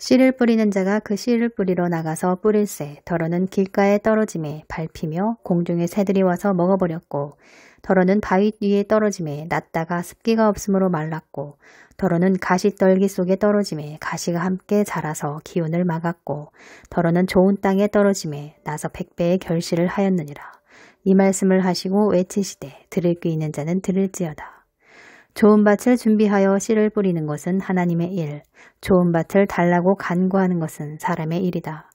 씨를 뿌리는 자가 그 씨를 뿌리러 나가서 뿌릴새 더러는 길가에 떨어짐에 밟히며 공중에 새들이 와서 먹어버렸고 더러는 바위 위에 떨어짐에 낮다가 습기가 없으므로 말랐고 더러는 가시떨기 속에 떨어짐에 가시가 함께 자라서 기운을 막았고 더러는 좋은 땅에 떨어짐에 나서 백배의 결실을 하였느니라 이 말씀을 하시고 외치시되 들을 귀 있는 자는 들을지어다 좋은 밭을 준비하여 씨를 뿌리는 것은 하나님의 일, 좋은 밭을 달라고 간구하는 것은 사람의 일이다.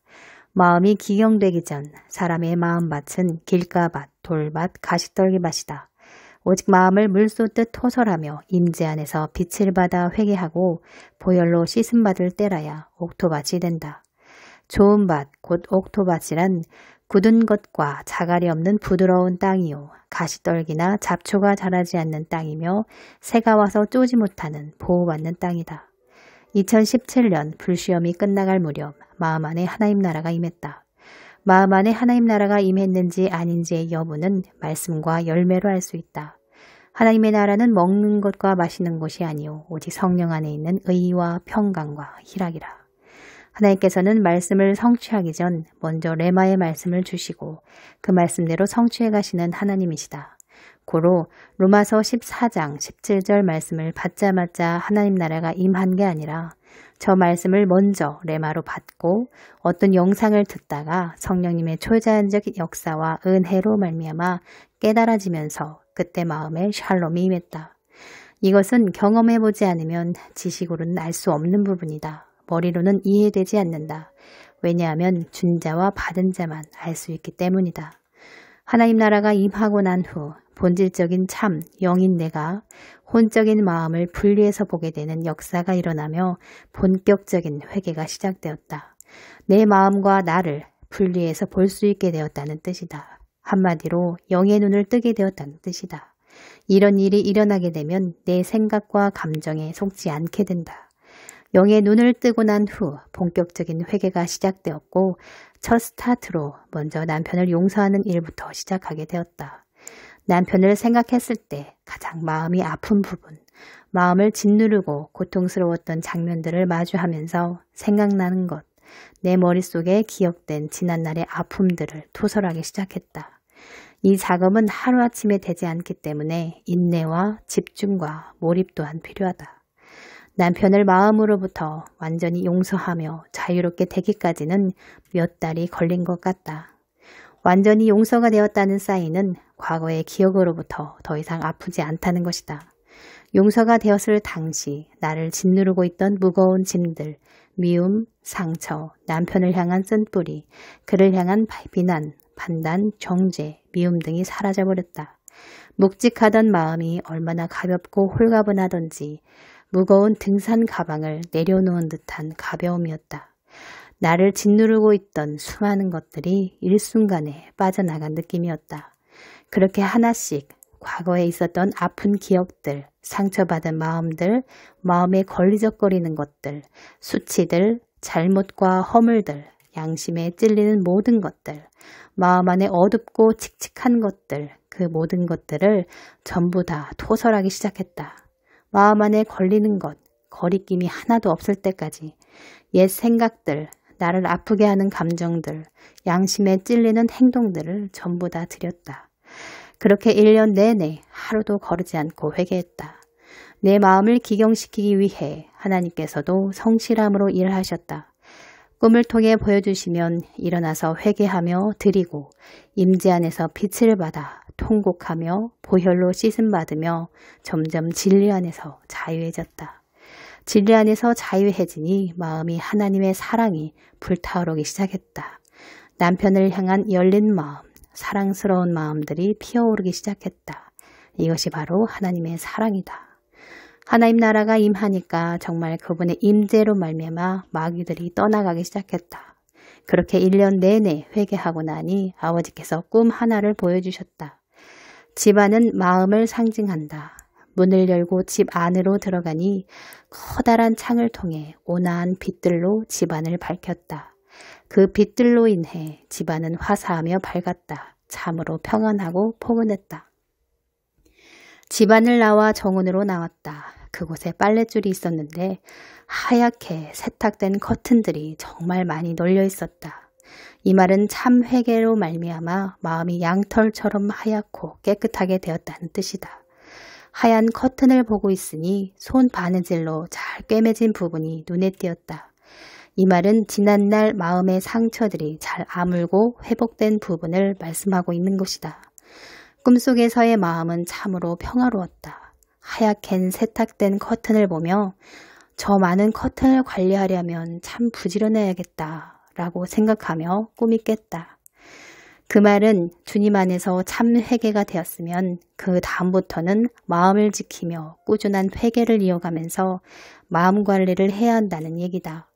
마음이 기경되기 전 사람의 마음밭은 길가밭, 돌밭, 가시떨기밭이다. 오직 마음을 물쏟듯 토설하며 임재 안에서 빛을 받아 회개하고 보혈로 씻음받을 때라야 옥토밭이 된다. 좋은 밭, 곧 옥토밭이란 굳은 것과 자갈이 없는 부드러운 땅이요. 가시떨기나 잡초가 자라지 않는 땅이며 새가 와서 쪼지 못하는 보호받는 땅이다. 2017년 불시험이 끝나갈 무렵 마음 안에 하나님 나라가 임했다. 마음 안에 하나님 나라가 임했는지 아닌지의 여부는 말씀과 열매로 알 수 있다. 하나님의 나라는 먹는 것과 마시는 것이 아니요 오직 성령 안에 있는 의와 평강과 희락이라. 하나님께서는 말씀을 성취하기 전 먼저 레마의 말씀을 주시고 그 말씀대로 성취해 가시는 하나님이시다. 고로 로마서 14장 17절 말씀을 받자마자 하나님 나라가 임한 게 아니라 저 말씀을 먼저 레마로 받고 어떤 영상을 듣다가 성령님의 초자연적 인 역사와 은혜로 말미암아 깨달아지면서 그때 마음에 샬롬이 임했다. 이것은 경험해보지 않으면 지식으로는 알 수 없는 부분이다. 머리로는 이해되지 않는다. 왜냐하면 준 자와 받은 자만 알 수 있기 때문이다. 하나님 나라가 임하고 난 후 본질적인 참 영인 내가 혼적인 마음을 분리해서 보게 되는 역사가 일어나며 본격적인 회개가 시작되었다. 내 마음과 나를 분리해서 볼 수 있게 되었다는 뜻이다. 한마디로 영의 눈을 뜨게 되었다는 뜻이다. 이런 일이 일어나게 되면 내 생각과 감정에 속지 않게 된다. 영의 눈을 뜨고 난 후 본격적인 회개가 시작되었고 첫 스타트로 먼저 남편을 용서하는 일부터 시작하게 되었다. 남편을 생각했을 때 가장 마음이 아픈 부분, 마음을 짓누르고 고통스러웠던 장면들을 마주하면서 생각나는 것, 내 머릿속에 기억된 지난날의 아픔들을 토설하기 시작했다. 이 작업은 하루아침에 되지 않기 때문에 인내와 집중과 몰입 또한 필요하다. 남편을 마음으로부터 완전히 용서하며 자유롭게 되기까지는 몇 달이 걸린 것 같다. 완전히 용서가 되었다는 사인은 과거의 기억으로부터 더 이상 아프지 않다는 것이다. 용서가 되었을 당시 나를 짓누르고 있던 무거운 짐들, 미움, 상처, 남편을 향한 쓴뿌리, 그를 향한 비난, 판단, 정죄, 미움 등이 사라져버렸다. 묵직하던 마음이 얼마나 가볍고 홀가분하던지 무거운 등산 가방을 내려놓은 듯한 가벼움이었다. 나를 짓누르고 있던 수많은 것들이 일순간에 빠져나간 느낌이었다. 그렇게 하나씩 과거에 있었던 아픈 기억들, 상처받은 마음들, 마음에 걸리적거리는 것들, 수치들, 잘못과 허물들, 양심에 찔리는 모든 것들, 마음 안에 어둡고 칙칙한 것들, 그 모든 것들을 전부 다 토설하기 시작했다. 마음 안에 걸리는 것, 거리낌이 하나도 없을 때까지 옛 생각들, 나를 아프게 하는 감정들, 양심에 찔리는 행동들을 전부 다드렸다 그렇게 1년 내내 하루도 거르지 않고 회개했다. 내 마음을 기경시키기 위해 하나님께서도 성실함으로 일하셨다. 꿈을 통해 보여주시면 일어나서 회개하며 드리고 임재 안에서 빛을 받아 통곡하며 보혈로 씻음받으며 점점 진리 안에서 자유해졌다. 진리 안에서 자유해지니 마음이 하나님의 사랑이 불타오르기 시작했다. 남편을 향한 열린 마음, 사랑스러운 마음들이 피어오르기 시작했다. 이것이 바로 하나님의 사랑이다. 하나님 나라가 임하니까 정말 그분의 임재로 말미암아 마귀들이 떠나가기 시작했다. 그렇게 1년 내내 회개하고 나니 아버지께서 꿈 하나를 보여주셨다. 집안은 마음을 상징한다. 문을 열고 집 안으로 들어가니 커다란 창을 통해 온화한 빛들로 집안을 밝혔다. 그 빛들로 인해 집안은 화사하며 밝았다. 참으로 평안하고 포근했다. 집안을 나와 정원으로 나왔다. 그곳에 빨랫줄이 있었는데 하얗게 세탁된 커튼들이 정말 많이 널려 있었다. 이 말은 참 회개로 말미암아 마음이 양털처럼 하얗고 깨끗하게 되었다는 뜻이다. 하얀 커튼을 보고 있으니 손 바느질로 잘 꿰매진 부분이 눈에 띄었다. 이 말은 지난날 마음의 상처들이 잘 아물고 회복된 부분을 말씀하고 있는 것이다. 꿈속에서의 마음은 참으로 평화로웠다. 하얗게 세탁된 커튼을 보며 저 많은 커튼을 관리하려면 참 부지런해야겠다 라고 생각하며 꿈이 깼다. 그 말은 주님 안에서 참 회개가 되었으면 그 다음부터는 마음을 지키며 꾸준한 회개를 이어가면서 마음 관리를 해야 한다는 얘기다.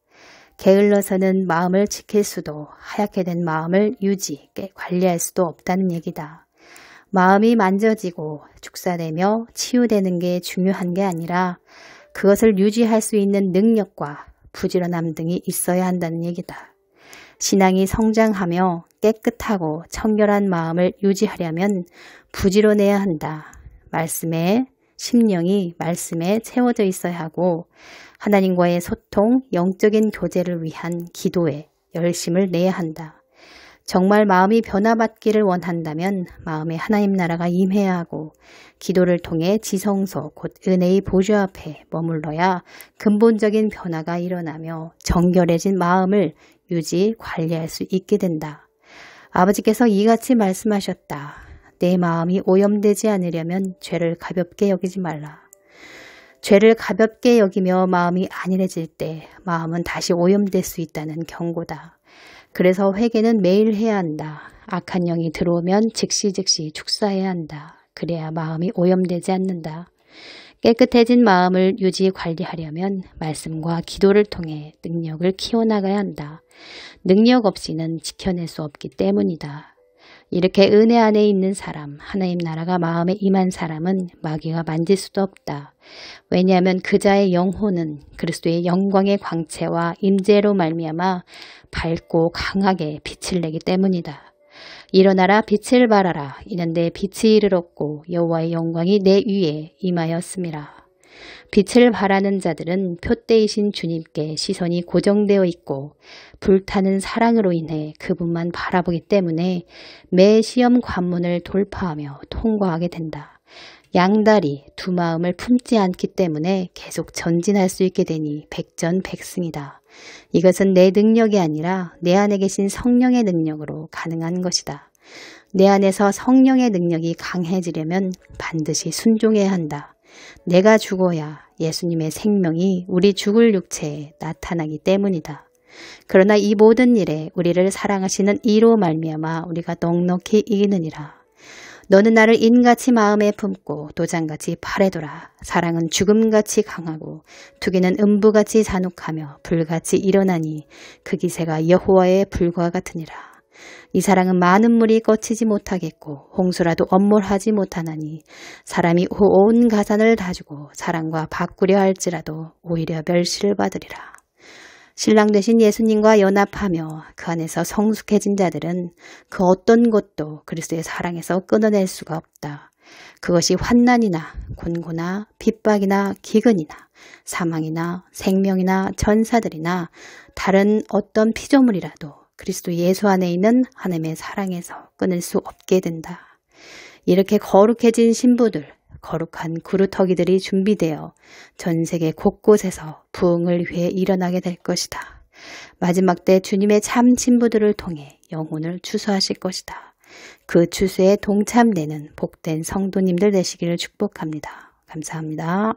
게을러서는 마음을 지킬 수도 하얗게 된 마음을 유지, 관리할 수도 없다는 얘기다. 마음이 만져지고 축사되며 치유되는 게 중요한 게 아니라 그것을 유지할 수 있는 능력과 부지런함 등이 있어야 한다는 얘기다. 신앙이 성장하며 깨끗하고 청결한 마음을 유지하려면 부지런해야 한다. 말씀에 심령이 말씀에 채워져 있어야 하고 하나님과의 소통, 영적인 교제를 위한 기도에 열심을 내야 한다. 정말 마음이 변화받기를 원한다면 마음에 하나님 나라가 임해야 하고 기도를 통해 지성소 곧 은혜의 보좌 앞에 머물러야 근본적인 변화가 일어나며 정결해진 마음을 유지, 관리할 수 있게 된다. 아버지께서 이같이 말씀하셨다. 내 마음이 오염되지 않으려면 죄를 가볍게 여기지 말라. 죄를 가볍게 여기며 마음이 안일해질 때 마음은 다시 오염될 수 있다는 경고다. 그래서 회개는 매일 해야 한다. 악한 영이 들어오면 즉시 즉시 축사해야 한다. 그래야 마음이 오염되지 않는다. 깨끗해진 마음을 유지 관리하려면 말씀과 기도를 통해 능력을 키워나가야 한다. 능력 없이는 지켜낼 수 없기 때문이다. 이렇게 은혜 안에 있는 사람, 하나님 나라가 마음에 임한 사람은 마귀가 만질 수도 없다. 왜냐하면 그자의 영혼은 그리스도의 영광의 광채와 임재로 말미암아 밝고 강하게 빛을 내기 때문이다. 일어나라 빛을 발하라 이는 내 빛이 이르렀고 여호와의 영광이 내 위에 임하였습니다. 빛을 바라는 자들은 표대이신 주님께 시선이 고정되어 있고 불타는 사랑으로 인해 그분만 바라보기 때문에 매 시험 관문을 돌파하며 통과하게 된다. 양다리 두 마음을 품지 않기 때문에 계속 전진할 수 있게 되니 백전백승이다. 이것은 내 능력이 아니라 내 안에 계신 성령의 능력으로 가능한 것이다. 내 안에서 성령의 능력이 강해지려면 반드시 순종해야 한다. 내가 죽어야 예수님의 생명이 우리 죽을 육체에 나타나기 때문이다. 그러나 이 모든 일에 우리를 사랑하시는 이로 말미암아 우리가 넉넉히 이기느니라. 너는 나를 인같이 마음에 품고 도장같이 파래돌아 사랑은 죽음같이 강하고 투기는 음부같이 잔혹하며 불같이 일어나니 그 기세가 여호와의 불과 같으니라. 이 사랑은 많은 물이 꺼치지 못하겠고 홍수라도 엄몰하지 못하나니 사람이 온 가산을 다 주고 사랑과 바꾸려 할지라도 오히려 멸시를 받으리라. 신랑 되신 예수님과 연합하며 그 안에서 성숙해진 자들은 그 어떤 것도 그리스도의 사랑에서 끊어낼 수가 없다. 그것이 환난이나 곤고나 핍박이나 기근이나 사망이나 생명이나 전사들이나 다른 어떤 피조물이라도 그리스도 예수 안에 있는 하나님의 사랑에서 끊을 수 없게 된다. 이렇게 거룩해진 신부들, 거룩한 구루터기들이 준비되어 전 세계 곳곳에서 부흥을 위해 일어나게 될 것이다. 마지막 때 주님의 참 친부들을 통해 영혼을 추수하실 것이다. 그 추수에 동참되는 복된 성도님들 되시기를 축복합니다. 감사합니다.